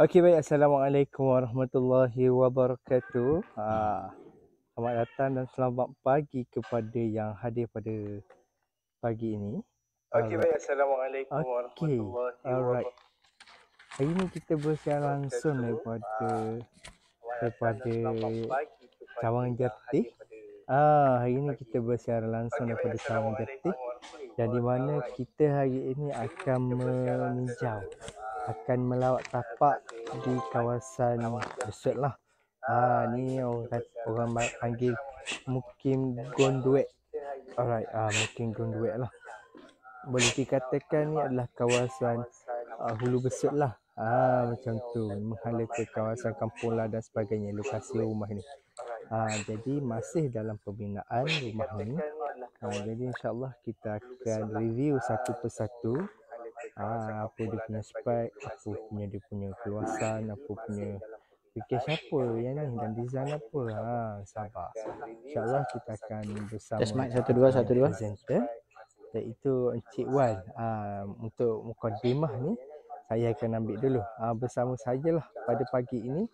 Okey baik assalamualaikum warahmatullahi wabarakatuh. Ha, selamat datang dan selamat pagi kepada yang hadir pada pagi ini. Okey baik assalamualaikum okay. warahmatullahi wabarakatuh. Hari ini kita bersiaran langsung tu, daripada ha, kepada Cawang Jati. Ah hari ini kita bersiaran langsung okay, daripada Cawang Jati. Dan di mana kita hari ini akan meninjau akan melawat tapak di kawasan Besut lah. Ah, ni orang, orang panggil Mukim Gondwek. Alright, ah, Mukim Gondwek lah. Boleh dikatakan ni adalah kawasan uh, Hulu Besut lah. Ah, macam tu. Menghala ke kawasan kampung lah dan sebagainya. Lokasi rumah ni. Ah, jadi masih dalam pembinaan rumah ni. Ha, jadi insyaAllah kita akan review satu persatu. Ah, apa dia punya spek, apa punya dia punya keluasan apa punya fikir siapa yang ni dan design apa ha sabar insyaallah kita akan bersama test mic 1 2 1 2 center iaitu Encik Wan ha, untuk mukadimah ni saya akan ambil dulu ha, bersama sajalah pada pagi ini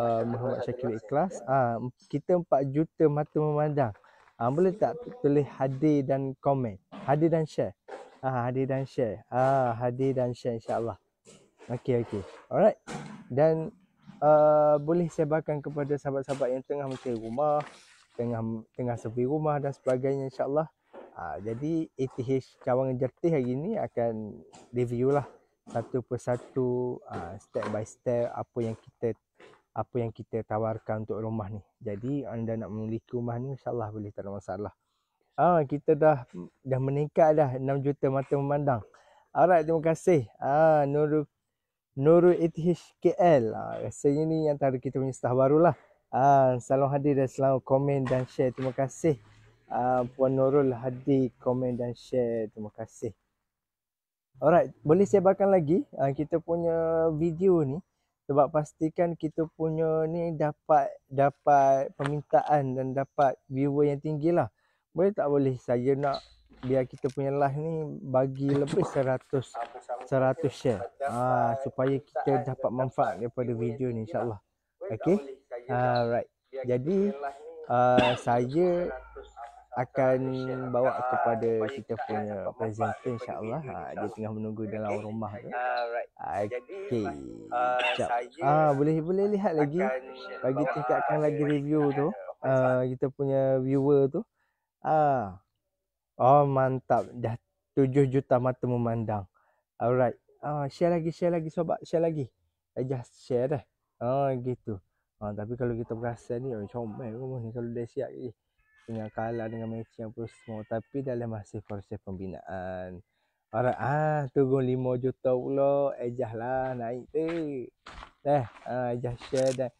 uh, Muhammad Syakir Ikhlas ha, kita 4 juta mata memandang ha, boleh tak tulis hadir dan komen hadir dan share Ah, hadir dan share. Ah, hadir dan share insya-Allah. Okey, okey. Alright. Dan uh, boleh sebarkan kepada sahabat-sahabat yang tengah mencari rumah, tengah tengah sepi rumah dan sebagainya insya-Allah. Ah, jadi ETH Cawangan Jertih hari ini akan review lah satu persatu uh, step by step apa yang kita apa yang kita tawarkan untuk rumah ni. Jadi anda nak memiliki rumah ni insya-Allah boleh tak ada masalah. Ha, kita dah dah meningkat dah 6 juta mata memandang. Alright, terima kasih. Ah ha, Nurul Nurul ITHKL. Ha, ah, rasanya ni antara kita punya staff barulah. Ah ha, salam hadir dan selalu komen dan share. Terima kasih. Ah ha, Puan Nurul Hadi komen dan share. Terima kasih. Alright, boleh sebarkan lagi ha, kita punya video ni sebab pastikan kita punya ni dapat dapat permintaan dan dapat viewer yang tinggilah. lah boleh tak boleh saya nak biar kita punya live ni bagi lebih 100 100 share ha, supaya kita dapat manfaat daripada video ni insyaallah okey alright jadi uh, saya akan bawa kepada kita punya presenter insyaallah ha, dia tengah menunggu dalam rumah tu okey ah boleh boleh lihat lagi bagi tingkatkan lagi review tu uh, kita punya viewer tu Ah. Oh mantap dah 7 juta mata memandang. Alright. Ah share lagi share lagi sobat share lagi. I just share dah. Oh gitu. Ah tapi kalau kita perasan ni oh eh rumah ni kalau dah siap lagi dengan kalah dengan match yang pun semua tapi dalam masih proses pembinaan. Para ah tunggu 5 juta pula ejah lah naik tu. Dah ah ejah share dah.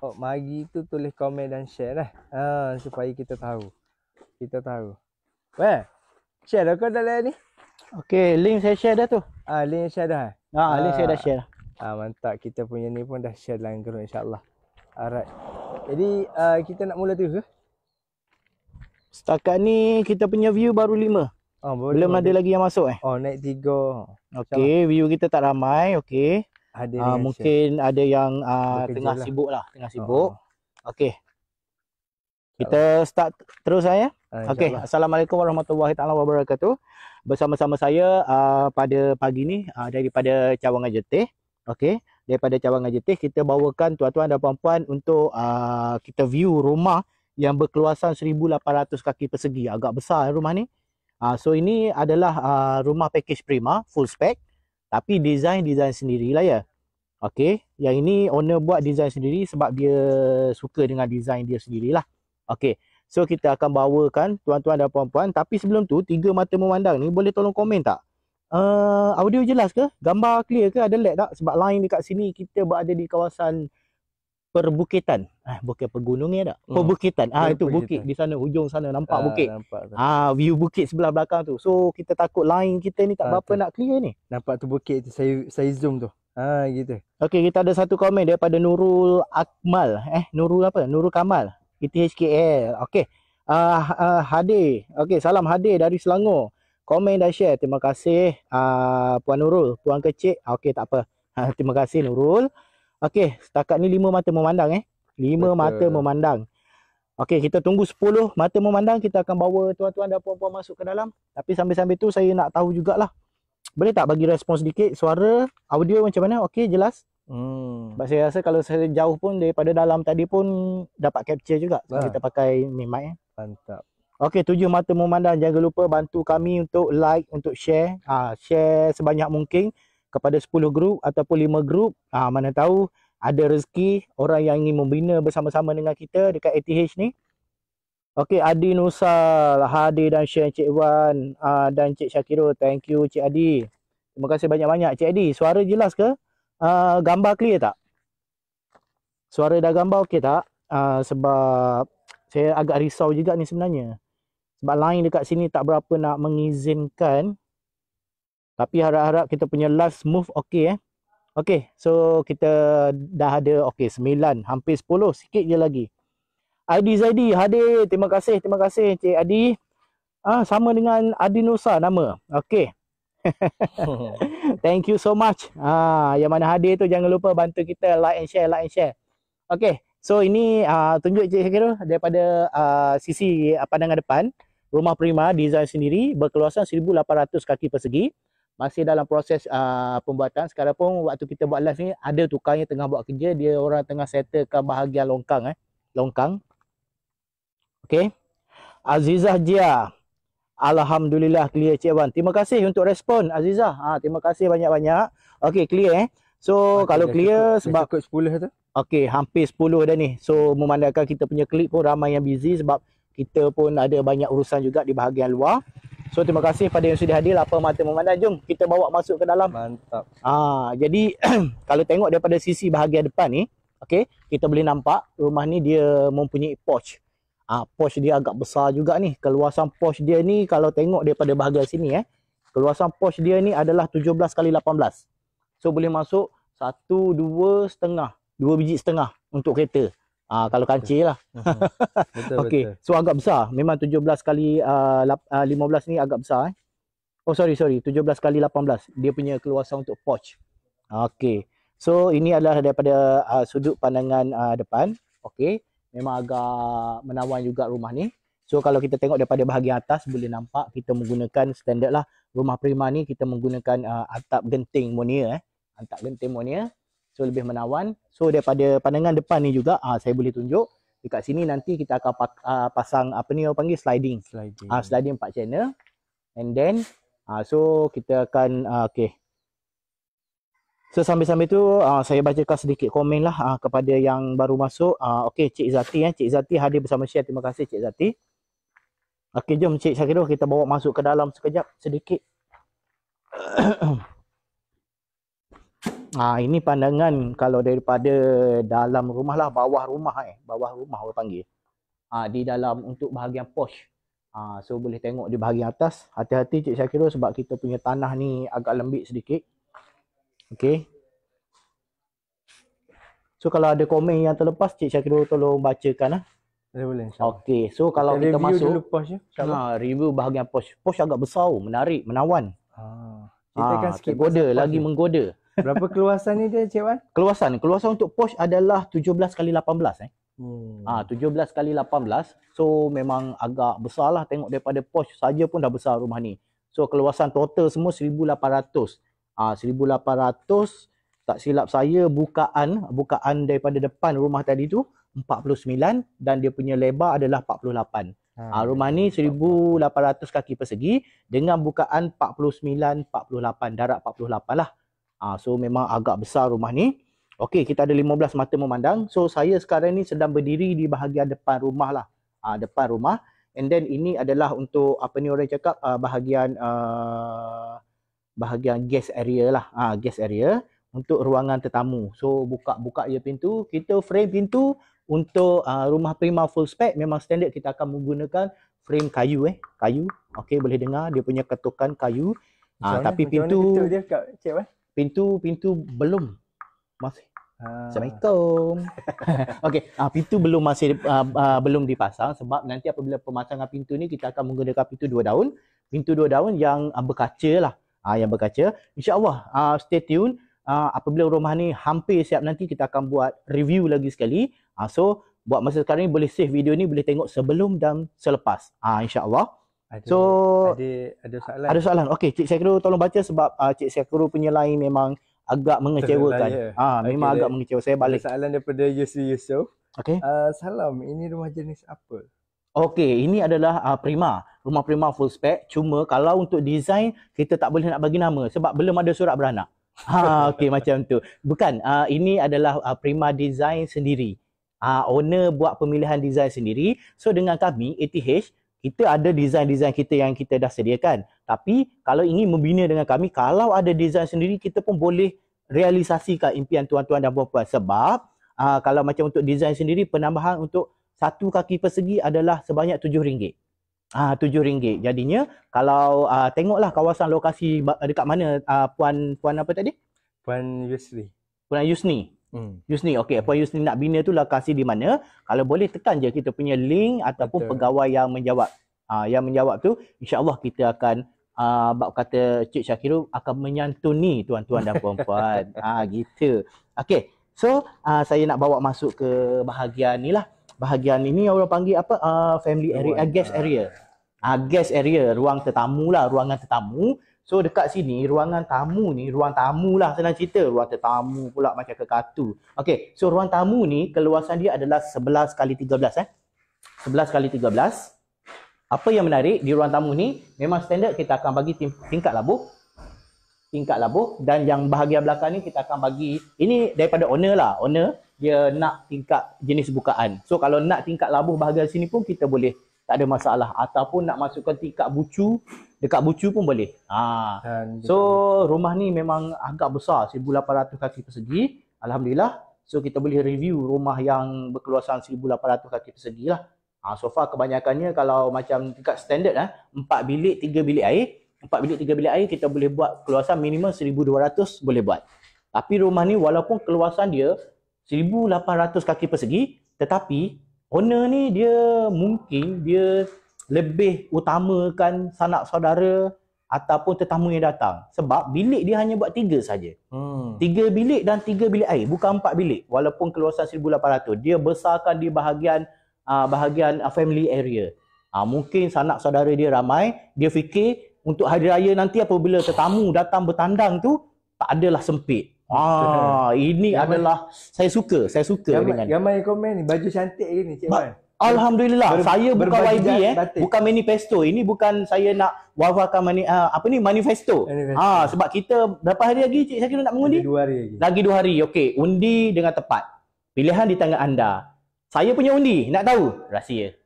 Oh mari tu tulis komen dan share lah. Ah supaya kita tahu kita tahu. Weh, share dah kau dalam ni? Okey, link saya share dah tu. Ah, link saya dah. Eh? Ah, ah, link saya dah ah. share. Ah, mantap. Kita punya ni pun dah share dalam group insya-Allah. Alright. Jadi, uh, kita nak mula tu ke? Setakat ni kita punya view baru 5. Oh, ah, Belum ada lagi yang masuk eh. Oh, naik 3. Okey, view kita tak ramai. Okey. Ada ah, mungkin share. ada yang uh, tengah lah. sibuk lah, tengah oh, sibuk. Oh. Okey. Kita start terus saya. Eh? Ah, okay, Assalamualaikum warahmatullahi taala wabarakatuh. Bersama-sama saya uh, pada pagi ni uh, daripada Cawangan Jetih. Okey, daripada Cawangan Jetih kita bawakan tuan-tuan dan puan-puan untuk uh, kita view rumah yang berkeluasan 1800 kaki persegi. Agak besar eh, rumah ni. Uh, so ini adalah uh, rumah package prima full spec tapi design-design sendirilah ya. Okey, yang ini owner buat design sendiri sebab dia suka dengan design dia sendirilah. Okey. So kita akan bawakan tuan-tuan dan puan-puan Tapi sebelum tu, tiga mata memandang ni boleh tolong komen tak? Uh, audio jelas ke? Gambar clear ke? Ada lag tak? Sebab line dekat sini kita berada di kawasan perbukitan eh, Bukit pergunungnya tak? Hmm. Perbukitan, ah, itu bukit di sana, hujung sana, nampak ah, bukit nampak ah, View bukit sebelah belakang tu So kita takut lain kita ni tak ah, berapa tu. nak clear ni Nampak tu bukit tu, saya, saya zoom tu Ah gitu. Okey, kita ada satu komen daripada Nurul Akmal. Eh, Nurul apa? Nurul Kamal. ETHKL. Okey. Uh, ah, uh, ah, Hadi. Okey, salam Hadi dari Selangor. Komen dan share. Terima kasih uh, Puan Nurul. Puan kecil. Okey, tak apa. Terima kasih Nurul. Okey, setakat ni lima mata memandang eh. Lima Betul. mata memandang. Okey, kita tunggu sepuluh mata memandang. Kita akan bawa tuan-tuan dan puan-puan masuk ke dalam. Tapi sambil-sambil tu saya nak tahu jugalah. Boleh tak bagi respon sedikit? Suara, audio macam mana? Okey, jelas? Hmm. Sebab saya rasa kalau saya jauh pun daripada dalam tadi pun dapat capture juga ha. kita pakai ni mic eh. Mantap. Okey, tujuh mata memandang jangan lupa bantu kami untuk like, untuk share, ha, share sebanyak mungkin kepada 10 grup ataupun 5 grup. Ha, mana tahu ada rezeki orang yang ingin membina bersama-sama dengan kita dekat ATH ni. Okey, Adi Nusa, Hadi dan share Cik Wan uh, dan Cik Syakiro. Thank you Cik Adi. Terima kasih banyak-banyak Cik Adi. Suara jelas ke? uh, gambar clear tak? Suara dah gambar okey tak? Uh, sebab saya agak risau juga ni sebenarnya. Sebab line dekat sini tak berapa nak mengizinkan. Tapi harap-harap kita punya last move okey eh. Okey, so kita dah ada okey 9, hampir 10, sikit je lagi. Adi Zaidi hadir. Terima kasih, terima kasih Cik Adi. Ah sama dengan Adinusa nama. Okey. Oh. Thank you so much. Ha, yang mana hadir tu jangan lupa bantu kita like and share, like and share. Okay, so ini uh, tunjuk Encik kira daripada uh, sisi ha, pandangan depan. Rumah Prima design sendiri berkeluasan 1,800 kaki persegi. Masih dalam proses uh, pembuatan. Sekarang pun waktu kita buat live ni ada tukang yang tengah buat kerja. Dia orang tengah settlekan bahagian longkang. Eh. Longkang. Okay. Azizah Jia. Alhamdulillah clear Cik Wan. Terima kasih untuk respon Azizah. Ha, terima kasih banyak-banyak. Okey clear eh. So okay, kalau clear cukup, sebab cukup 10 tu. Okey hampir 10 dah ni. So memandangkan kita punya klik pun ramai yang busy sebab kita pun ada banyak urusan juga di bahagian luar. So terima kasih pada yang sudah hadir apa mata memandang jom kita bawa masuk ke dalam. Mantap. Ha, jadi kalau tengok daripada sisi bahagian depan ni okey kita boleh nampak rumah ni dia mempunyai porch. Ah ha, Porsche dia agak besar juga ni. Keluasan Porsche dia ni kalau tengok daripada bahagian sini eh. Keluasan Porsche dia ni adalah 17 kali 18. So boleh masuk 1 2 setengah, 2 biji setengah untuk kereta. ha, kalau kancil lah. betul okay. So agak besar. Memang 17 kali uh, ah, 15 ah, ni agak besar eh. Oh sorry sorry, 17 kali 18 dia punya keluasan untuk Porsche. Okay. So ini adalah daripada uh, sudut pandangan uh, depan. Okay memang agak menawan juga rumah ni. So kalau kita tengok daripada bahagian atas boleh nampak kita menggunakan standard lah. Rumah prima ni kita menggunakan uh, atap genting monia eh. Atap genting monia. So lebih menawan. So daripada pandangan depan ni juga uh, saya boleh tunjuk. Dekat sini nanti kita akan pa- uh, ah, pasang apa ni orang panggil sliding. Sliding. Uh, sliding 4 channel. And then uh, so kita akan uh, okay. So sambil-sambil tu uh, saya bacakan sedikit komen lah uh, kepada yang baru masuk. Uh, Okey Cik Zati eh. Cik Zati hadir bersama saya. Terima kasih Cik Zati. Okey jom Cik Sakiru kita bawa masuk ke dalam sekejap sedikit. Ah uh, ini pandangan kalau daripada dalam rumah lah bawah rumah eh. Bawah rumah orang panggil. uh, di dalam untuk bahagian posh. uh, so boleh tengok di bahagian atas. Hati-hati Cik Sakiru sebab kita punya tanah ni agak lembik sedikit. Okey. So kalau ada komen yang terlepas Cik Syakirul tolong bacakanlah. Boleh boleh. Okey. So kalau kita, kita review masuk dulu post ya. Ha, review bahagian post. Post agak besar, menarik, menawan. Ha. Kita ah, akan ha, skip goda lagi menggoda. Berapa keluasan ni dia Cik Wan? Keluasan keluasan untuk post adalah 17 kali 18 eh. Hmm. Ah ha, 17 kali 18. So memang agak besarlah tengok daripada post saja pun dah besar rumah ni. So keluasan total semua 1800. 1800 ha, tak silap saya bukaan bukaan daripada depan rumah tadi tu 49 dan dia punya lebar adalah 48. Ha, ha, rumah ni 1800 kaki persegi dengan bukaan 49 48 darat 48 lah. ha, so memang agak besar rumah ni. Okey kita ada 15 mata memandang. So saya sekarang ni sedang berdiri di bahagian depan rumah lah. ha, depan rumah and then ini adalah untuk apa ni orang cakap ah, bahagian uh, bahagian guest area lah. Ah, ha, guest area untuk ruangan tetamu. So buka-buka je pintu, kita frame pintu untuk uh, rumah prima full spec memang standard kita akan menggunakan frame kayu eh, kayu. Okey boleh dengar dia punya ketukan kayu. Ah ha, tapi pintu eh? Pintu pintu belum masih. Ah. Assalamualaikum. Okey, ah pintu belum masih uh, uh, belum dipasang sebab nanti apabila pemasangan pintu ni kita akan menggunakan pintu dua daun. Pintu dua daun yang uh, berkaca lah uh, yang berkaca. InsyaAllah uh, stay tune. Uh, apabila rumah ni hampir siap nanti kita akan buat review lagi sekali. Uh, so buat masa sekarang ni boleh save video ni boleh tengok sebelum dan selepas. Uh, InsyaAllah. Ada, so ada, ada soalan. Ada soalan. Okey Cik Syakiru tolong baca sebab uh, Cik Syakiru punya line memang agak mengecewakan. Ya. Ah ha, memang okay, agak mengecewakan. Saya balik. Soalan daripada Yusuf Yusuf. Okey. Uh, salam, ini rumah jenis apa? Okey, ini adalah uh, Prima. Rumah Prima full spec. Cuma kalau untuk design, kita tak boleh nak bagi nama sebab belum ada surat beranak. Ha, okey macam tu. Bukan, uh, ini adalah uh, Prima Design sendiri. Uh, owner buat pemilihan design sendiri. So dengan kami, ATH, kita ada design-design kita yang kita dah sediakan. Tapi kalau ingin membina dengan kami, kalau ada design sendiri, kita pun boleh realisasikan impian tuan-tuan dan puan-puan. Sebab uh, kalau macam untuk design sendiri, penambahan untuk satu kaki persegi adalah sebanyak tujuh ringgit. Ah tujuh ringgit. Jadinya kalau uh, tengoklah kawasan lokasi dekat mana uh, puan puan apa tadi? Puan Yusni. Puan Yusni. Hmm. Yusni. Okey, puan Yusni nak bina tu lokasi di mana? Kalau boleh tekan je kita punya link ataupun Betul. pegawai yang menjawab uh, yang menjawab tu insya-Allah kita akan Uh, bab kata Cik Syakirul akan menyantuni tuan-tuan dan puan-puan. ah, gitu. Okay. So, uh, saya nak bawa masuk ke bahagian ni lah bahagian ini orang panggil apa uh, family area uh, guest area uh, guest area ruang tetamu lah ruangan tetamu so dekat sini ruangan tamu ni ruang tamu lah senang cerita ruang tetamu pula macam ke katu okay so ruang tamu ni keluasan dia adalah 11 kali 13 eh 11 kali 13 apa yang menarik di ruang tamu ni memang standard kita akan bagi tingkat labuh tingkat labuh dan yang bahagian belakang ni kita akan bagi ini daripada owner lah owner dia nak tingkat jenis bukaan. So kalau nak tingkat labuh bahagian sini pun kita boleh tak ada masalah ataupun nak masukkan tingkat bucu dekat bucu pun boleh. Ha. So rumah ni memang agak besar 1800 kaki persegi. Alhamdulillah. So kita boleh review rumah yang berkeluasan 1800 kaki persegi lah. Ha, so far kebanyakannya kalau macam tingkat standard ha, eh 4 bilik 3 bilik air, 4 bilik 3 bilik air kita boleh buat keluasan minimum 1200 boleh buat. Tapi rumah ni walaupun keluasan dia 1800 kaki persegi tetapi owner ni dia mungkin dia lebih utamakan sanak saudara ataupun tetamu yang datang sebab bilik dia hanya buat tiga saja. Hmm. Tiga bilik dan tiga bilik air, bukan empat bilik walaupun keluasan 1800. Dia besarkan di bahagian uh, bahagian uh, family area. Uh, mungkin sanak saudara dia ramai, dia fikir untuk hari raya nanti apabila tetamu datang bertandang tu tak adalah sempit. Ah, ini yang adalah saya suka, saya suka yang, dengan. Yang main komen ni baju cantik ni Cik Wan. Alhamdulillah, Ber, saya bukan YB jat, eh. Batik. Bukan manifesto. Ini bukan saya nak wawarkan mani, uh, apa ni manifesto. manifesto. Ah, sebab kita berapa hari lagi Cik Syakir nak mengundi? Lagi dua hari lagi. Lagi dua hari. Okey, undi dengan tepat. Pilihan di tangan anda. Saya punya undi, nak tahu? Rahsia.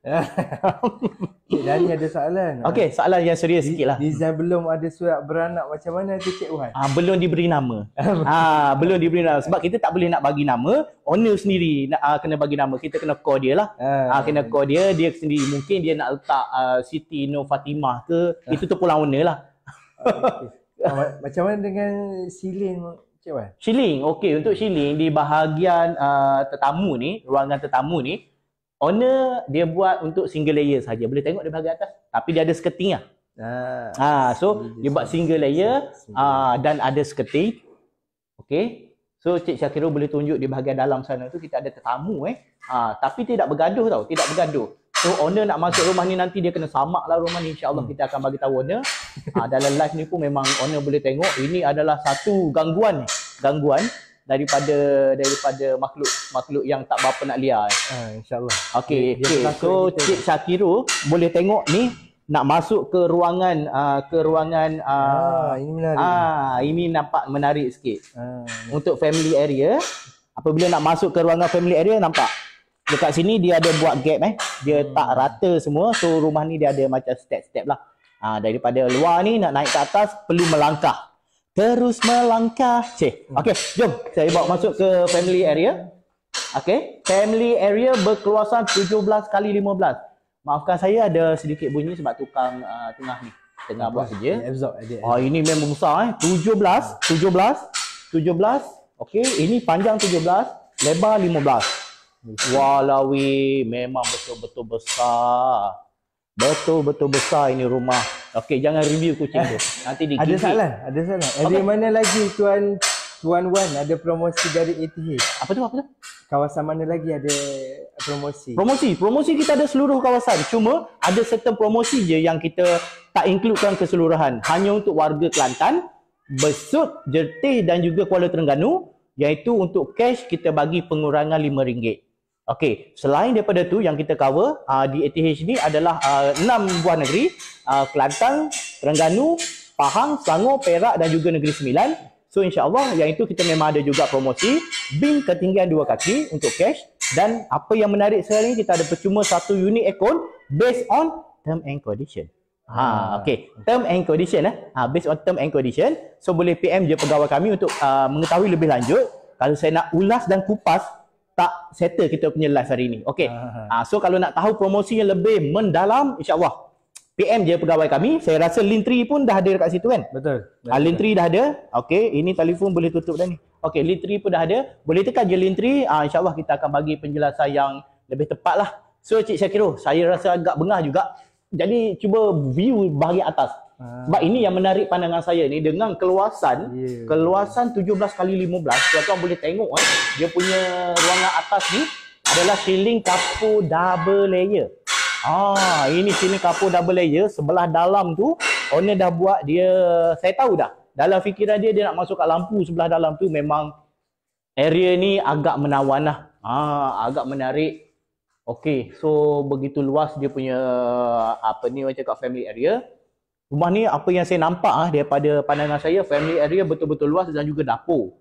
Cik Dani ada soalan. Okey, soalan yang serius sikit lah. Liza belum ada surat beranak macam mana tu Cik Wan? Ah, belum diberi nama. ah, belum diberi nama. Sebab kita tak boleh nak bagi nama. Owner sendiri nak ah, kena bagi nama. Kita kena call dia lah. Ah, ah kena call dia, dia sendiri. Mungkin dia nak letak uh, Siti Nur Fatimah ke. Ah. Itu tu pulang owner lah. okay. ah, macam mana dengan Silin? Cewek. Eh? Shilling. Okey, untuk hmm. shilling di bahagian uh, tetamu ni, ruangan tetamu ni, owner dia buat untuk single layer saja. Boleh tengok di bahagian atas. Tapi dia ada skirting lah. Ah, ha, so dia, buat single layer Uh, dan ada skirting. Okey. So Cik Syakirul boleh tunjuk di bahagian dalam sana tu kita ada tetamu eh. Ha, tapi tidak bergaduh tau, tidak bergaduh. So owner nak masuk rumah ni nanti dia kena samak lah rumah ni InsyaAllah hmm. kita akan bagi tahu owner ha, Dalam live ni pun memang owner boleh tengok Ini adalah satu gangguan Gangguan daripada daripada makhluk makhluk yang tak berapa nak liar. Ha eh. Okay, Okey okey. So Cik Shakiru boleh tengok ni nak masuk ke ruangan uh, ke ruangan uh, ah ini menarik. Ah uh, ini nampak menarik sikit. Ha, untuk family area apabila nak masuk ke ruangan family area nampak dekat sini dia ada buat gap eh dia hmm. tak rata semua so rumah ni dia ada macam step-step lah ha, daripada luar ni nak naik ke atas perlu melangkah terus melangkah cik hmm. Okay, jom saya bawa masuk ke family area Okay, family area berkeluasan 17 kali 15 maafkan saya ada sedikit bunyi sebab tukang uh, tengah ni tengah buat kerja oh ini memang besar eh 17 17 17 Okay, ini panjang 17 lebar 15 Walaui memang betul-betul besar. Betul-betul besar ini rumah. Okey, jangan review kucing tu. Nanti dikigit. Ada salah, ada salah. Ada okay. mana lagi tuan tuan Wan ada promosi dari ATH? Apa tu? Apa tu? Kawasan mana lagi ada promosi? Promosi, promosi kita ada seluruh kawasan. Cuma ada certain promosi je yang kita tak includekan keseluruhan. Hanya untuk warga Kelantan, Besut, Jertih dan juga Kuala Terengganu iaitu untuk cash kita bagi pengurangan RM5. Okey, selain daripada tu yang kita cover uh, di ATH ni adalah ah, enam uh, buah negeri, uh, Kelantan, Terengganu, Pahang, Selangor, Perak dan juga Negeri Sembilan. So insyaAllah yang itu kita memang ada juga promosi BIM ketinggian dua kaki untuk cash dan apa yang menarik sekarang ni kita ada percuma satu unit account based on term and condition. Ha, okey Term and condition eh. Ha, based on term and condition. So boleh PM je pegawai kami untuk uh, mengetahui lebih lanjut. Kalau saya nak ulas dan kupas tak settle kita punya live hari ini. Okey. uh so kalau nak tahu promosi yang lebih mendalam insya-Allah PM je pegawai kami. Saya rasa Lintri pun dah ada dekat situ kan? Betul. Uh, Lintri dah ada. Okey, ini telefon boleh tutup dah ni. Okey, Lintri pun dah ada. Boleh tekan je Lintri. Uh, InsyaAllah kita akan bagi penjelasan yang lebih tepat lah. So, Cik Syakiru, saya rasa agak bengah juga. Jadi, cuba view bahagian atas. Ah. Sebab ini yang menarik pandangan saya ni dengan keluasan yeah. Ya, keluasan 17 kali 15 tuan-tuan boleh tengok eh dia punya ruangan atas ni adalah ceiling kapu double layer. Ah ini sini kapu double layer sebelah dalam tu owner dah buat dia saya tahu dah dalam fikiran dia dia nak masuk kat lampu sebelah dalam tu memang area ni agak menawan lah. Ah agak menarik. Okey, so begitu luas dia punya apa ni macam kat family area. Rumah ni apa yang saya nampak ah daripada pandangan saya family area betul-betul luas dan juga dapur.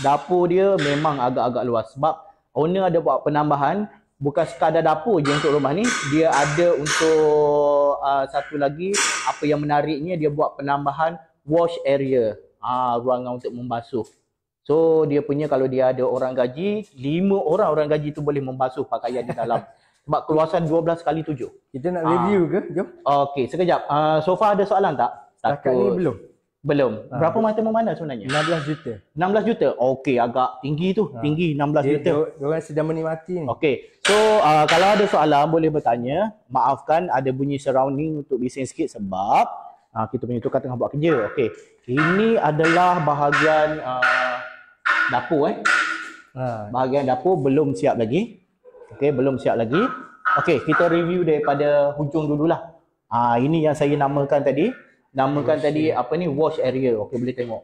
Dapur dia memang agak-agak luas sebab owner ada buat penambahan bukan sekadar dapur je untuk rumah ni, dia ada untuk uh, satu lagi apa yang menariknya dia buat penambahan wash area. Ah uh, ruangan untuk membasuh. So dia punya kalau dia ada orang gaji, 5 orang orang gaji tu boleh membasuh pakaian di dalam. Sebab keluasan 12 kali 7. Kita nak review ha. ke? Jom. Okey, sekejap. Uh, so far ada soalan tak? Tak Takut ni belum. Belum. Ha. Berapa mata memandang sebenarnya? 16 juta. 16 juta? Okey, agak tinggi tu. Ha. Tinggi 16 juta. Dia, orang sedang menikmati ni. Okey. So, uh, kalau ada soalan boleh bertanya. Maafkan ada bunyi surrounding untuk bising sikit sebab uh, kita punya tukar tengah buat kerja. Okey. Ini adalah bahagian uh, dapur eh. Ha. Bahagian dapur belum siap lagi. Okey, belum siap lagi. Okey, kita review daripada hujung dululah. Ah, ini yang saya namakan tadi. Namakan wash tadi apa ni? Wash area. Okey, boleh tengok.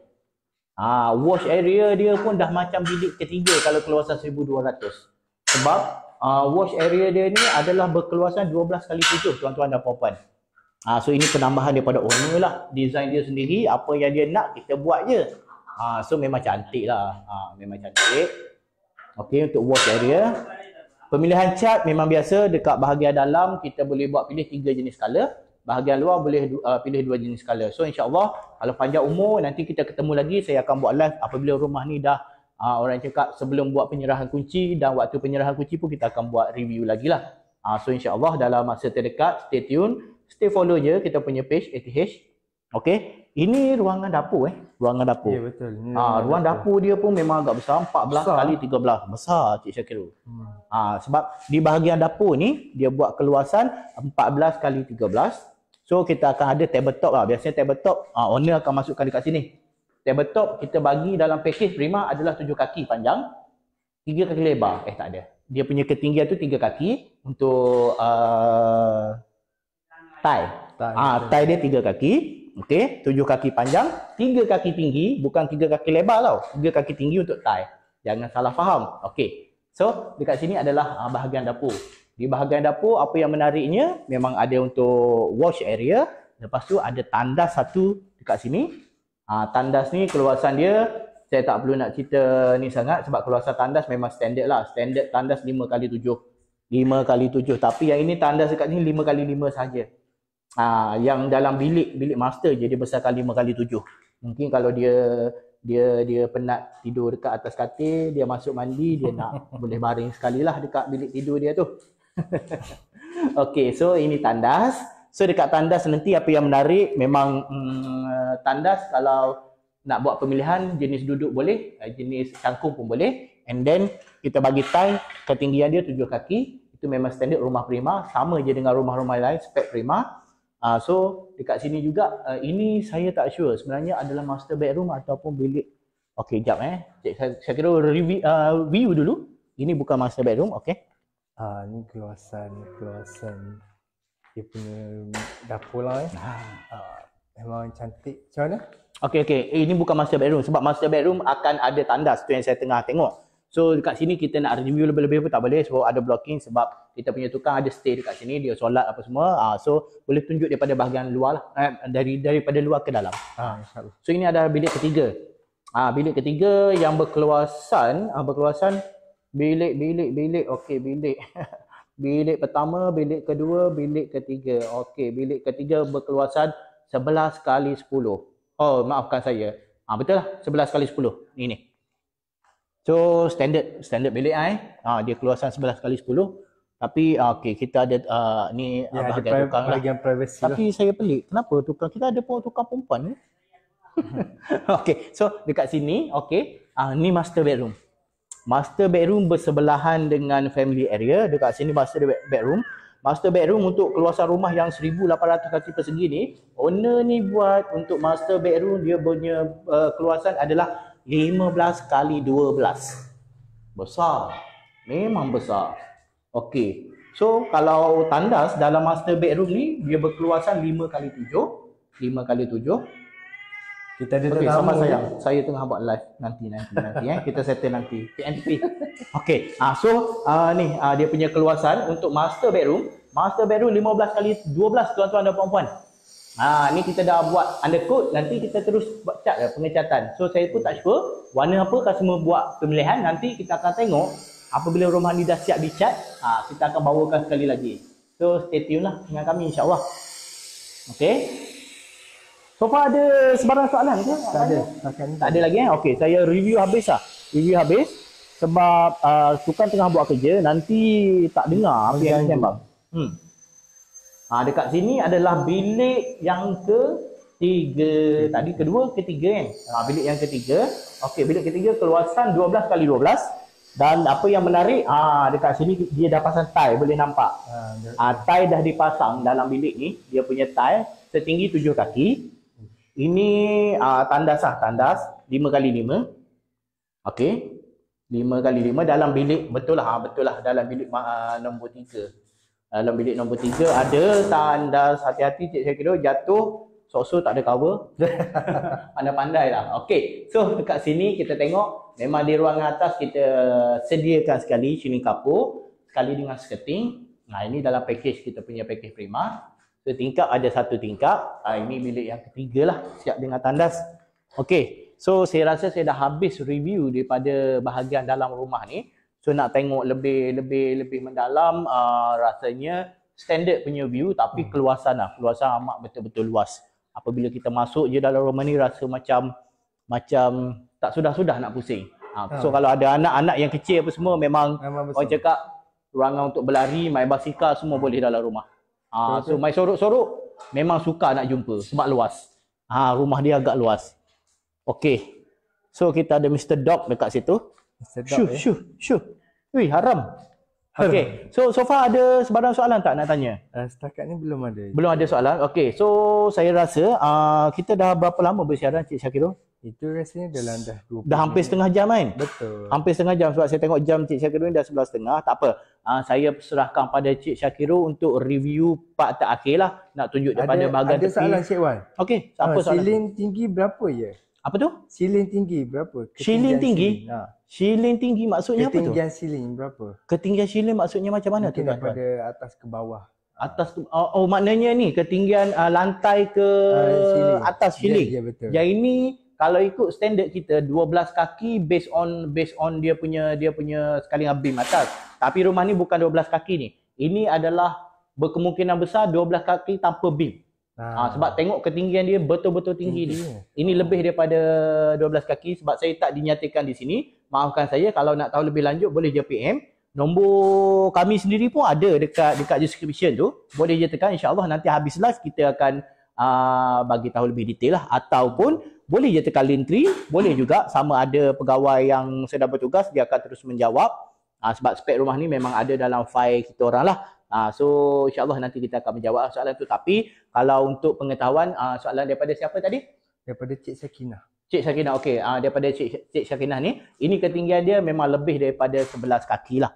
Ah, wash area dia pun dah macam bilik ketiga kalau keluasan 1200. Sebab ah, wash area dia ni adalah berkeluasan 12 kali 7, tuan-tuan dan puan-puan. Ah, so ini penambahan daripada owner lah. Design dia sendiri, apa yang dia nak kita buat je. Ah, so memang cantik lah. Ah, memang cantik. Okey, untuk wash area. Pemilihan cat memang biasa dekat bahagian dalam kita boleh buat pilih tiga jenis color. Bahagian luar boleh uh, pilih dua jenis color. So insyaAllah kalau panjang umur nanti kita ketemu lagi saya akan buat live apabila rumah ni dah uh, orang cakap sebelum buat penyerahan kunci dan waktu penyerahan kunci pun kita akan buat review lagi lah. Uh, so insyaAllah dalam masa terdekat stay tune, stay follow je kita punya page ATH. Okay. Ini ruangan dapur eh. Ruangan dapur. Ya yeah, betul. Ini ah, ruang dapur. dapur dia pun memang agak besar 14 kali 13. Besar Cik Syakirul. Hmm. Ah, sebab di bahagian dapur ni dia buat keluasan 14 kali 13. So kita akan ada tabletop lah. Biasanya tabletop ah, owner akan masukkan dekat sini. Tabletop kita bagi dalam pakej prima adalah 7 kaki panjang. 3 kaki lebar. Eh tak ada. Dia punya ketinggian tu 3 kaki untuk uh, tie. Tie, ah, tie dia 3 kaki. Okey, tujuh kaki panjang, tiga kaki tinggi, bukan tiga kaki lebar tau. Tiga kaki tinggi untuk tai. Jangan salah faham. Okey. So, dekat sini adalah ah, bahagian dapur. Di bahagian dapur apa yang menariknya memang ada untuk wash area, lepas tu ada tandas satu dekat sini. Uh, tandas ni keluasan dia saya tak perlu nak cerita ni sangat sebab keluasan tandas memang standard lah. Standard tandas 5x7. 5x7 tapi yang ini tandas dekat sini 5x5 saja. Aa, ha, yang dalam bilik bilik master je dia besarkan 5 kali tujuh. Mungkin kalau dia dia dia penat tidur dekat atas katil, dia masuk mandi, dia nak boleh baring sekali lah dekat bilik tidur dia tu. okay, so ini tandas. So dekat tandas nanti apa yang menarik memang mm, tandas kalau nak buat pemilihan jenis duduk boleh, eh, jenis cangkung pun boleh. And then kita bagi time ketinggian dia tujuh kaki. Itu memang standard rumah prima. Sama je dengan rumah-rumah lain, spek prima. Uh, so dekat sini juga uh, ini saya tak sure sebenarnya adalah master bedroom ataupun bilik. Okey jap eh. saya, saya kira review uh, view dulu. Ini bukan master bedroom, okey. Ah uh, ni keluasan keluasan dia punya dapur lah eh. Ah. Uh, memang cantik. Macam mana? Okey okey. Eh, ini bukan master bedroom sebab master bedroom akan ada tandas tu yang saya tengah tengok. So dekat sini kita nak review lebih-lebih pun tak boleh sebab ada blocking sebab kita punya tukang ada stay dekat sini dia solat apa semua. Ah uh, so boleh tunjuk daripada bahagian luar lah eh, dari daripada luar ke dalam. Ah So ini ada bilik ketiga. Ah uh, bilik ketiga yang berkeluasan uh, berkeluasan bilik bilik bilik okey bilik. bilik pertama, bilik kedua, bilik ketiga. Okey, bilik ketiga berkeluasan 11 kali 10. Oh, maafkan saya. Ah ha, betul lah 11 kali 10. Ini So standard standard bilik ai ha, dia keluasan 11 kali 10 tapi ah, okey kita ada uh, ni ya, abah ada tukang lah. tapi lah. saya pelik kenapa tukang kita ada pun tukang perempuan ni okey so dekat sini okey uh, ni master bedroom master bedroom bersebelahan dengan family area dekat sini master bedroom master bedroom untuk keluasan rumah yang 1800 kaki persegi ni owner ni buat untuk master bedroom dia punya uh, keluasan adalah 15 kali 12. Besar. Memang besar. Okey. So, kalau tandas dalam master bedroom ni, dia berkeluasan 5 kali 7. 5 kali 7. Kita ada okay, sama saya. Saya tengah buat live nanti nanti nanti eh. Kita settle nanti. PNP. Okey. Ah so uh, ni uh, dia punya keluasan untuk master bedroom. Master bedroom 15 kali 12 tuan-tuan dan puan-puan. Ha, ni kita dah buat undercode, nanti kita terus buat cat lah eh, pengecatan. So saya pun tak sure warna apa customer buat pemilihan, nanti kita akan tengok apabila rumah ni dah siap dicat, ha, kita akan bawakan sekali lagi. So stay tune lah dengan kami insyaAllah. Okay. So far ada sebarang soalan ke? Tak ada. Tak ada lagi eh? Okay, saya review habis lah. Review habis. Sebab uh, sukan tengah buat kerja, nanti tak dengar apa yang saya bang. Hmm. Ha, dekat sini adalah bilik yang ketiga. Tadi kedua, ketiga kan? Ha, bilik yang ketiga. Okey, bilik ketiga keluasan 12 kali 12. Dan apa yang menarik, ha, dekat sini dia dah pasang tie. Boleh nampak. Ha, ha tie dah dipasang dalam bilik ni. Dia punya tie setinggi tujuh kaki. Ini uh, tandas lah, tandas. lima kali lima. Okey. lima kali lima dalam bilik betul lah ha, betul lah dalam bilik uh, nombor tiga. Ah, dalam bilik nombor tiga ada tanda hati-hati cik saya kira jatuh sok-sok tak ada cover pandai-pandai lah Okay, so dekat sini kita tengok memang di ruang atas kita sediakan sekali cini kapur sekali dengan seketing nah ini dalam package kita punya package prima so tingkap ada satu tingkap ha, ini bilik yang ketiga lah siap dengan tandas Okay, so saya rasa saya dah habis review daripada bahagian dalam rumah ni So nak tengok lebih lebih lebih mendalam uh, rasanya standard punya view tapi hmm. keluasan lah. Keluasan amat betul-betul luas. Apabila kita masuk je dalam rumah ni rasa macam macam tak sudah-sudah nak pusing. Ha. So kalau ada anak-anak yang kecil apa semua memang, memang orang cakap ruangan untuk berlari, main basikal semua boleh dalam rumah. Ha. So main sorok-sorok memang suka nak jumpa sebab luas. Ha. Rumah dia agak luas. Okay. So kita ada Mr. Dog dekat situ. Syuh, ya. syuh, syuh. Wih, haram. haram. Okay. So, so far ada sebarang soalan tak nak tanya? Uh, setakat ni belum ada. Belum ada soalan? Okay. So, saya rasa uh, kita dah berapa lama bersiaran, Cik Syakirul? Itu rasanya dalam dah 20 lah, Dah hampir minit. setengah jam kan? Betul. Hampir setengah jam sebab saya tengok jam Cik Syakiru ni dah sebelah setengah. Tak apa. Uh, saya serahkan pada Cik Syakiru untuk review part terakhir lah. Nak tunjuk daripada bahagian tepi. Ada soalan Cik Wan. Okay. Apa ah, soalan? Siling tinggi berapa ya? Apa tu? Siling tinggi berapa? Siling tinggi? Ha. Shilling tinggi maksudnya Ketinggian apa tu? Ketinggian shilling berapa? Ketinggian shilling maksudnya macam mana Mungkin tu tuan Daripada tuan? atas ke bawah. Atas tu, oh, oh maknanya ni ketinggian uh, lantai ke uh, atas shilling. Ya, yeah, betul. Yang ini kalau ikut standard kita 12 kaki based on based on dia punya dia punya sekali beam atas. Tapi rumah ni bukan 12 kaki ni. Ini adalah berkemungkinan besar 12 kaki tanpa bim. Ha. Ha, sebab tengok ketinggian dia betul-betul tinggi ni. Ini ha. lebih daripada 12 kaki sebab saya tak dinyatakan di sini. Maafkan saya kalau nak tahu lebih lanjut boleh je PM. Nombor kami sendiri pun ada dekat dekat description tu. Boleh je tekan insya nanti habis live kita akan uh, bagi tahu lebih detail lah ataupun boleh je tekan link boleh juga sama ada pegawai yang sedang bertugas dia akan terus menjawab. Ha, sebab spek rumah ni memang ada dalam file kita orang lah. Ha, so insyaAllah nanti kita akan menjawab lah soalan tu. Tapi kalau untuk pengetahuan ha, soalan daripada siapa tadi? Daripada Cik Sakinah. Cik Sakinah, okey. Ha, daripada Cik, Cik Sakinah ni. Ini ketinggian dia memang lebih daripada sebelas kaki lah.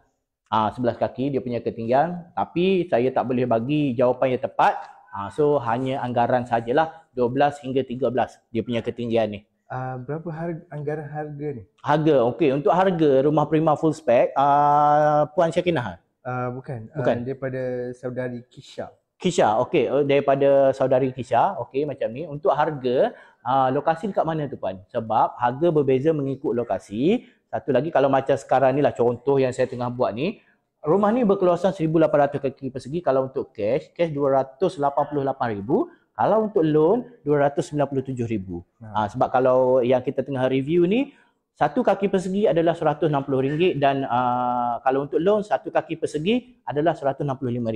Ha, 11 kaki dia punya ketinggian. Tapi saya tak boleh bagi jawapan yang tepat. Ha, so hanya anggaran sajalah 12 hingga 13 dia punya ketinggian ni. Uh, berapa harga, anggaran harga ni? Harga, okey. Untuk harga rumah Prima Full Spec, uh, Puan Syakinah? Uh, ah, bukan. bukan. Uh, daripada saudari Kisha. Kisha, okey. Uh, daripada saudari Kisha, okey macam ni. Untuk harga, uh, lokasi dekat mana tu Puan? Sebab harga berbeza mengikut lokasi. Satu lagi kalau macam sekarang ni lah contoh yang saya tengah buat ni. Rumah ni berkeluasan 1,800 kaki persegi kalau untuk cash, cash 288,000 kalau untuk loan, RM297,000. Ha. Ha, sebab kalau yang kita tengah review ni, satu kaki persegi adalah RM160 dan uh, kalau untuk loan, satu kaki persegi adalah RM165.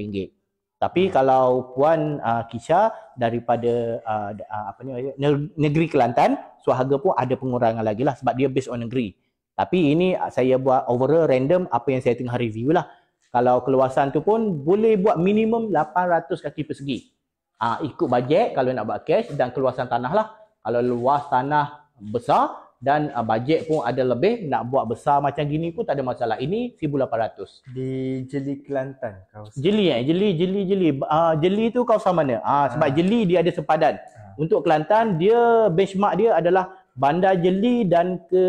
Tapi ha. kalau Puan uh, Kisha daripada uh, apa ni, negeri Kelantan, suharga pun ada pengurangan lagi lah sebab dia based on negeri. Tapi ini saya buat overall random apa yang saya tengah review lah. Kalau keluasan tu pun boleh buat minimum 800 kaki persegi uh, ikut bajet kalau nak buat cash dan keluasan tanah lah. Kalau luas tanah besar dan uh, bajet pun ada lebih nak buat besar macam gini pun tak ada masalah. Ini 1800 di Jeli Kelantan Jeli eh Jeli Jeli Jeli. Uh, Jeli tu kawasan mana? Ah uh, sebab Jeli dia ada sempadan. Uh. Untuk Kelantan dia benchmark dia adalah Bandar Jeli dan ke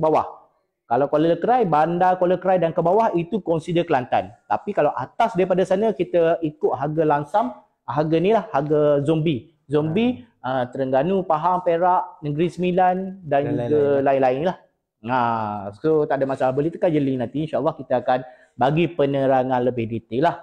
bawah. Kalau Kuala lekrai Bandar Kuala lekrai dan ke bawah itu consider Kelantan. Tapi kalau atas daripada sana kita ikut harga langsam harga ni lah harga zombie zombie hmm. uh, Terengganu Pahang Perak Negeri Sembilan dan, dan juga lain-lain lah ha, so tak ada masalah boleh tekan je link nanti insyaAllah kita akan bagi penerangan lebih detail lah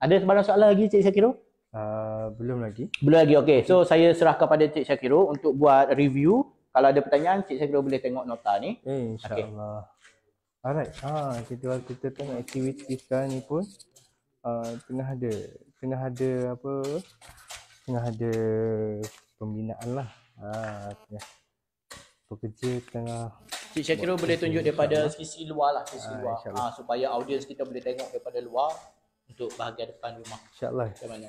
ada sebarang soalan lagi Cik Syakiru? Uh, belum lagi belum lagi okay. so saya serahkan kepada Cik Syakiru untuk buat review kalau ada pertanyaan Cik Syakiru boleh tengok nota ni eh, insyaAllah okay. Alright, Ah, kita, kita tengok aktiviti sekarang ni pun uh, tengah ada Kena ada apa Kena ada pembinaan lah ha, tengah pekerja tengah Cik Syakiru boleh tunjuk daripada lah. sisi luar lah sisi ha, luar ha, supaya audiens kita boleh tengok daripada luar untuk bahagian depan rumah insyaAllah macam mana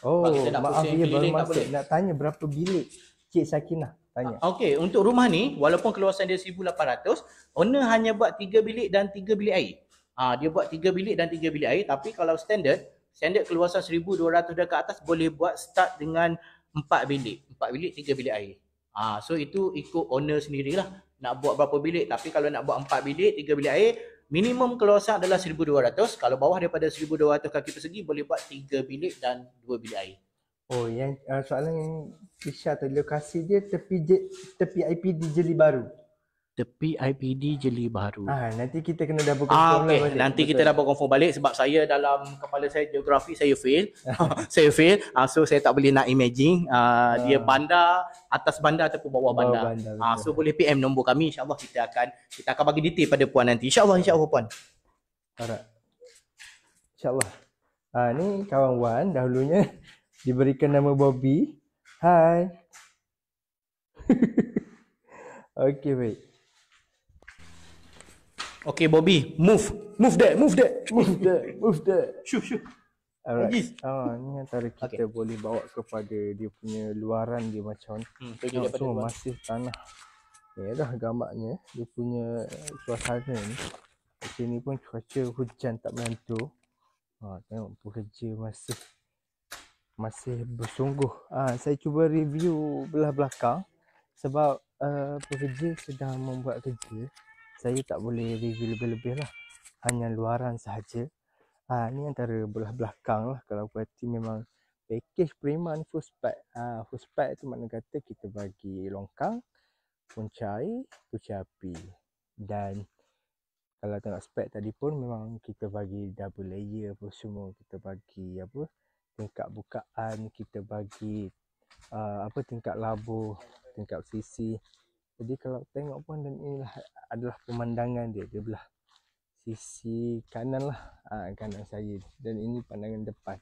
oh maaf ya baru masuk boleh. nak tanya berapa bilik Cik Syakina lah, tanya ha, Okey, untuk rumah ni walaupun keluasan dia 1800 owner hanya buat 3 bilik dan 3 bilik air Ah dia buat 3 bilik dan 3 bilik air tapi kalau standard standard keluasan 1200 dan ke atas boleh buat start dengan 4 bilik. 4 bilik, 3 bilik air. Ha, so itu ikut owner sendirilah nak buat berapa bilik. Tapi kalau nak buat 4 bilik, 3 bilik air, minimum keluasan adalah 1200. Kalau bawah daripada 1200 kaki persegi boleh buat 3 bilik dan 2 bilik air. Oh, yang uh, soalan yang Fisha tu, lokasi dia tepi, tepi IPD Jeli Baru the IPD Jeli Baru. Ah, nanti kita kena double confirm ah, lah okay. balik. Nanti kita double confirm balik sebab saya dalam kepala saya geografi saya fail. saya fail. Ah, so saya tak boleh nak imaging uh, ah. dia ah. bandar atas bandar ataupun bawah, bawah bandar. bandar ah, so boleh PM nombor kami insyaAllah kita akan kita akan bagi detail pada puan nanti. InsyaAllah insyaAllah puan. Harap. InsyaAllah. Ah, ni kawan Wan dahulunya diberikan nama Bobby. Hai. okay, baik. Okay, Bobby, move. Move there, move there. Move there, move there. Shoo, shoo. Alright. Ah, ini antara kita okay. boleh bawa kepada dia punya luaran dia macam ni. Hmm, so, so ah, masih tanah. Ya okay, dah gambarnya. Dia punya suasana ni. Di sini pun cuaca hujan tak menentu. Ha, ah, tengok pekerja masih masih bersungguh. Ah, saya cuba review belah belakang sebab uh, pekerja sedang membuat kerja saya tak boleh review lebih-lebih lah hanya luaran sahaja ha, ni antara belah belakang lah kalau perhati memang package prima ni full spec ha, full spec tu makna kata kita bagi longkang punca air punca api dan kalau tengok spek tadi pun memang kita bagi double layer apa semua kita bagi apa tingkat bukaan kita bagi uh, apa tingkat labu tingkat sisi jadi kalau tengok pun dan inilah adalah pemandangan dia di belah sisi kanan lah ha, kanan saya dan ini pandangan depan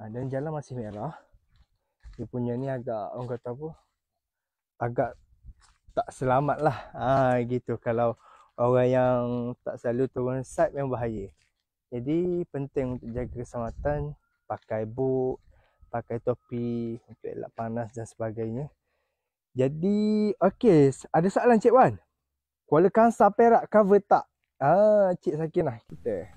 ha, dan jalan masih merah dia punya ni agak orang kata apa agak tak selamat lah ha, gitu kalau orang yang tak selalu turun side memang bahaya jadi penting untuk jaga keselamatan pakai boot pakai topi untuk elak panas dan sebagainya jadi, okey, ada soalan Cik Wan. Kuala Kangsar Perak cover tak? Ah, Cik Sakinah kita.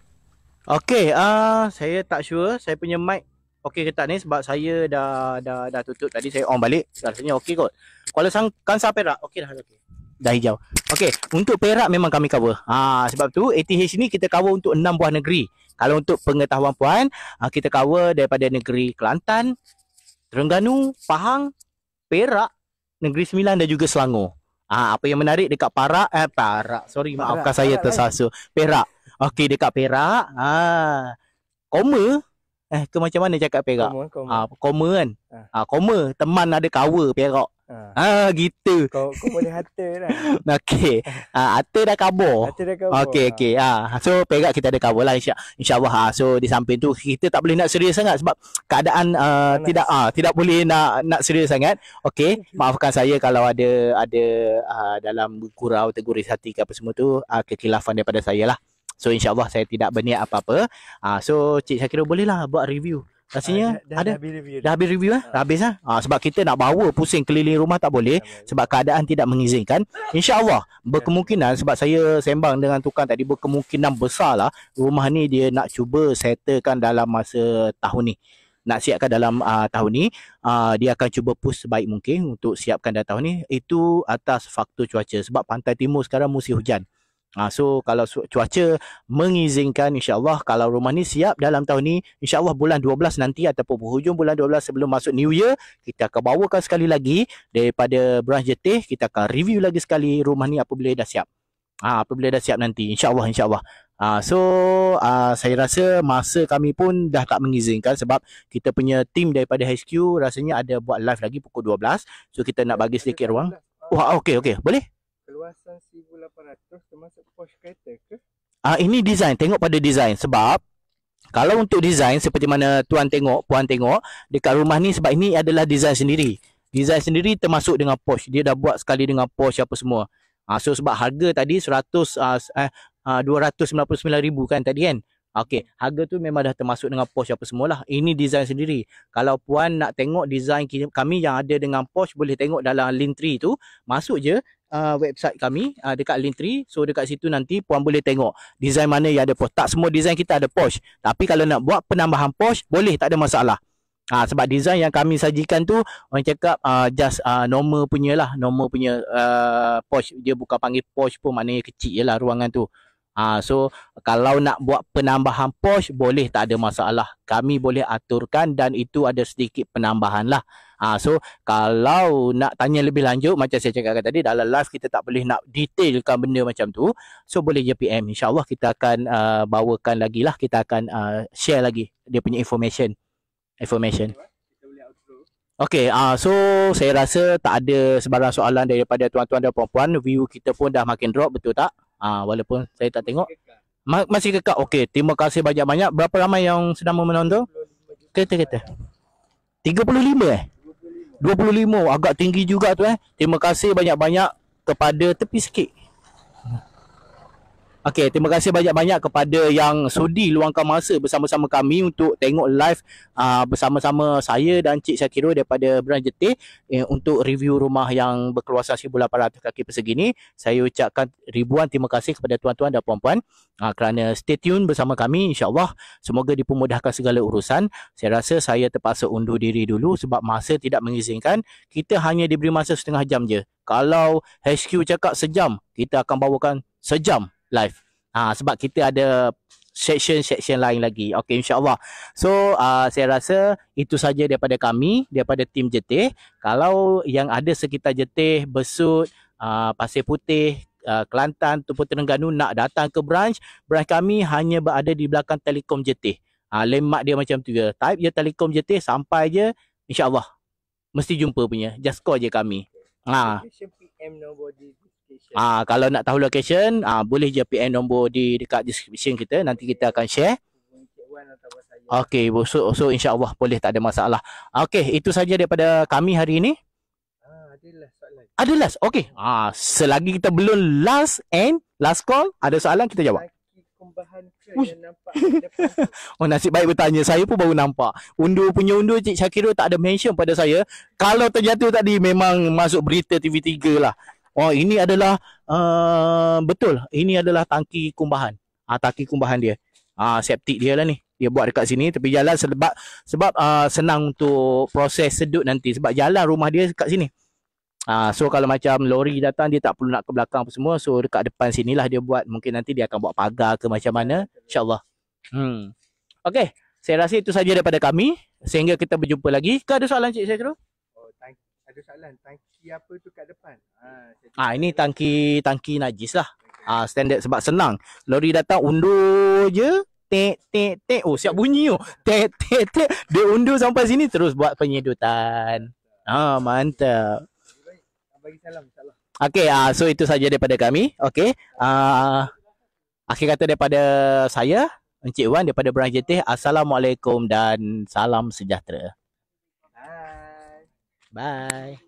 Okey, ah uh, saya tak sure, saya punya mic okey ke tak ni sebab saya dah dah dah tutup tadi saya on balik. Rasanya okey kot. Kuala Sang Kangsar Perak, okey dah okey. Dah hijau. Okey, untuk Perak memang kami cover. Ah, sebab tu ATH ni kita cover untuk enam buah negeri. Kalau untuk pengetahuan puan, uh, kita cover daripada negeri Kelantan, Terengganu, Pahang, Perak, Negeri Sembilan dan juga Selangor. Ah apa yang menarik dekat Parak eh Parak sorry Parak, maafkan Parak, saya tersasu. Perak. Okey dekat Perak. Ah koma eh ke macam mana cakap Perak? Koma, koma. Ah koma kan. Ah. ah koma teman ada kawa Perak. Ha. Ah gitu. Kau kau boleh hata lah. Okay. Ah uh, hata dah kabur. Hata dah kabur. Okey ha. okey. Ah so pegak kita ada kabur lah insya insyaallah. Ah uh. so di samping tu kita tak boleh nak serius sangat sebab keadaan uh, tidak ah uh, tidak boleh nak nak serius sangat. Okey. Maafkan saya kalau ada ada uh, dalam gurau teguris hati ke apa semua tu uh, kekilafan daripada saya lah. So Insya Allah saya tidak berniat apa-apa. uh, so Cik Syakira boleh lah buat review. Rasanya uh, dah, dah, ada. Dah habis review. Dah, habis review lah. Uh. Dah habis lah. Ha, sebab kita nak bawa pusing keliling rumah tak boleh. Sebab keadaan tidak mengizinkan. InsyaAllah. Berkemungkinan. Sebab saya sembang dengan tukang tadi. Berkemungkinan besar lah. Rumah ni dia nak cuba settlekan dalam masa tahun ni. Nak siapkan dalam uh, tahun ni. Uh, dia akan cuba push sebaik mungkin. Untuk siapkan dalam tahun ni. Itu atas faktor cuaca. Sebab pantai timur sekarang musim hujan. Uh, so kalau cuaca mengizinkan insyaAllah kalau rumah ni siap dalam tahun ni insyaAllah bulan 12 nanti ataupun hujung bulan 12 sebelum masuk New Year kita akan bawakan sekali lagi daripada branch jetih kita akan review lagi sekali rumah ni apabila dah siap. Ah uh, apabila dah siap nanti insyaAllah insyaAllah. Ah uh, so uh, saya rasa masa kami pun dah tak mengizinkan sebab kita punya team daripada HQ rasanya ada buat live lagi pukul 12. So kita nak bagi sedikit ruang. Wah okey okey boleh luasan 1800 termasuk posh kereta ke? Ah uh, ini design tengok pada design sebab kalau untuk design seperti mana tuan tengok puan tengok dekat rumah ni sebab ini adalah design sendiri. Design sendiri termasuk dengan posh. Dia dah buat sekali dengan posh apa semua. Ah uh, so sebab harga tadi 100 uh, ah, eh ah, uh, 299000 kan tadi kan. Okey, harga tu memang dah termasuk dengan posh apa lah Ini design sendiri. Kalau puan nak tengok design kami yang ada dengan posh boleh tengok dalam link tree tu, masuk je uh, website kami uh, dekat Linktree. So dekat situ nanti puan boleh tengok design mana yang ada post. Tak semua design kita ada post, Tapi kalau nak buat penambahan post boleh tak ada masalah. Ha, sebab design yang kami sajikan tu orang cakap uh, just uh, normal punya lah. Normal punya uh, Porsche. Dia bukan panggil Porsche pun maknanya kecil je lah ruangan tu. Uh, so kalau nak buat penambahan Porsche boleh tak ada masalah. Kami boleh aturkan dan itu ada sedikit penambahan lah. Ha, so kalau nak tanya lebih lanjut macam saya cakapkan tadi dalam live kita tak boleh nak detailkan benda macam tu. So boleh je PM insyaAllah kita akan uh, bawakan lagi lah kita akan uh, share lagi dia punya information. Information. Okay, uh, so saya rasa tak ada sebarang soalan daripada tuan-tuan dan puan-puan. View kita pun dah makin drop, betul tak? Uh, walaupun saya tak tengok. Ma- masih kekak. Okay, terima kasih banyak-banyak. Berapa ramai yang sedang menonton? Kereta-kereta. 35 eh? 25 agak tinggi juga tu eh. Terima kasih banyak-banyak kepada tepi sikit. Okey, terima kasih banyak-banyak kepada yang sudi luangkan masa bersama-sama kami untuk tengok live uh, bersama-sama saya dan Cik Syakirul daripada Brand Jetih eh, untuk review rumah yang berkeluasan 1,800 kaki persegi ini. Saya ucapkan ribuan terima kasih kepada tuan-tuan dan puan-puan uh, kerana stay tune bersama kami insyaAllah. Semoga dipermudahkan segala urusan. Saya rasa saya terpaksa undur diri dulu sebab masa tidak mengizinkan. Kita hanya diberi masa setengah jam je. Kalau HQ cakap sejam, kita akan bawakan sejam live. Ha, sebab kita ada section-section lain lagi. Okay, insyaAllah. So, uh, saya rasa itu saja daripada kami, daripada tim jetih. Kalau yang ada sekitar jetih, besut, uh, pasir putih, uh, Kelantan, Tumpu Terengganu nak datang ke branch, branch kami hanya berada di belakang telekom jetih. Uh, lemak dia macam tu je. Type je telekom jetih, sampai je, insyaAllah. Mesti jumpa punya. Just call je kami. Ha. nobody. Ah uh, kalau nak tahu location ah uh, boleh je PN nombor di dekat description kita nanti kita akan share. Okey, so, so insya-Allah boleh tak ada masalah. Okey, itu saja daripada kami hari ini. Ah, ada last okey. Ah, selagi kita belum last and last call, ada soalan kita jawab. oh, nasib baik bertanya. Saya pun baru nampak. Undu punya undu Cik Syakirul tak ada mention pada saya. Kalau terjatuh tadi memang masuk berita TV3 lah. Oh ini adalah uh, betul. Ini adalah tangki kumbahan. Ah uh, tangki kumbahan dia. Ah uh, septic dia lah ni. Dia buat dekat sini tapi jalan sebab sebab uh, senang untuk proses sedut nanti sebab jalan rumah dia dekat sini. Ah uh, so kalau macam lori datang dia tak perlu nak ke belakang apa semua. So dekat depan sinilah dia buat. Mungkin nanti dia akan buat pagar ke macam mana. Insya-Allah. Hmm. Okey. Saya rasa itu saja daripada kami sehingga kita berjumpa lagi. Ke ada soalan Cik Saidro? ada soalan tangki apa tu kat depan? Ha, ha ini tangki tangki najis lah. Ah ha, standard sebab senang. Lori datang undur je tek tek tek oh siap bunyi tu. Tek tek tek dia undur sampai sini terus buat penyedutan. Ha mantap. Bagi salam insyaallah. Okey ah, so itu saja daripada kami. Okay. Ah akhir kata daripada saya Encik Wan daripada Brang Jetih. Assalamualaikum dan salam sejahtera. Bye.